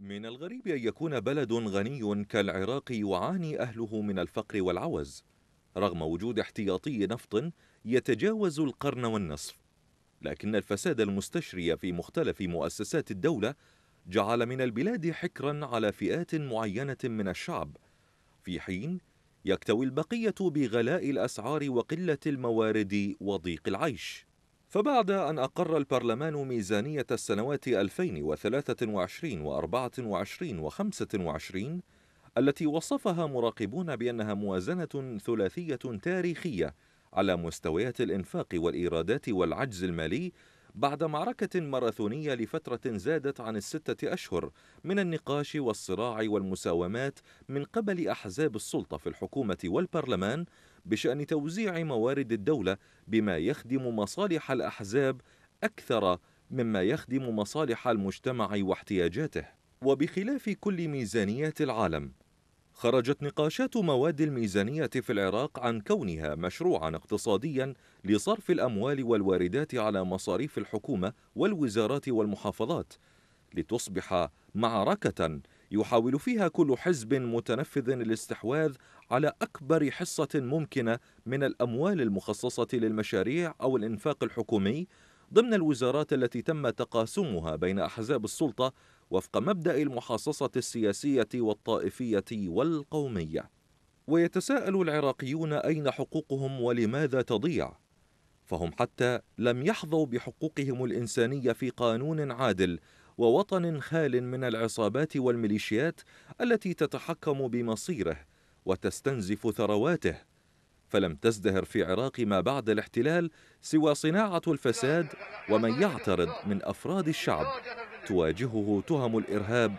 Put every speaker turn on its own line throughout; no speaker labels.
من الغريب أن يكون بلد غني كالعراق يعاني أهله من الفقر والعوز رغم وجود احتياطي نفط يتجاوز القرن والنصف لكن الفساد المستشري في مختلف مؤسسات الدولة جعل من البلاد حكرا على فئات معينة من الشعب في حين يكتوي البقية بغلاء الأسعار وقلة الموارد وضيق العيش فبعد أن أقر البرلمان ميزانية السنوات 2023 و24 و25 التي وصفها مراقبون بأنها موازنة ثلاثية تاريخية على مستويات الإنفاق والإيرادات والعجز المالي بعد معركة ماراثونية لفترة زادت عن الستة أشهر من النقاش والصراع والمساومات من قبل أحزاب السلطة في الحكومة والبرلمان بشأن توزيع موارد الدولة بما يخدم مصالح الأحزاب أكثر مما يخدم مصالح المجتمع واحتياجاته وبخلاف كل ميزانيات العالم خرجت نقاشات مواد الميزانية في العراق عن كونها مشروعا اقتصاديا لصرف الأموال والواردات على مصاريف الحكومة والوزارات والمحافظات لتصبح معركة يحاول فيها كل حزب متنفذ الاستحواذ على أكبر حصة ممكنة من الأموال المخصصة للمشاريع أو الإنفاق الحكومي ضمن الوزارات التي تم تقاسمها بين أحزاب السلطة وفق مبدأ المحاصصة السياسية والطائفية والقومية. ويتساءل العراقيون أين حقوقهم ولماذا تضيع؟ فهم حتى لم يحظوا بحقوقهم الإنسانية في قانون عادل ووطن خال من العصابات والميليشيات التي تتحكم بمصيره وتستنزف ثرواته فلم تزدهر في عراق ما بعد الاحتلال سوى صناعه الفساد ومن يعترض من افراد الشعب تواجهه تهم الارهاب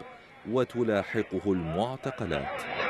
وتلاحقه المعتقلات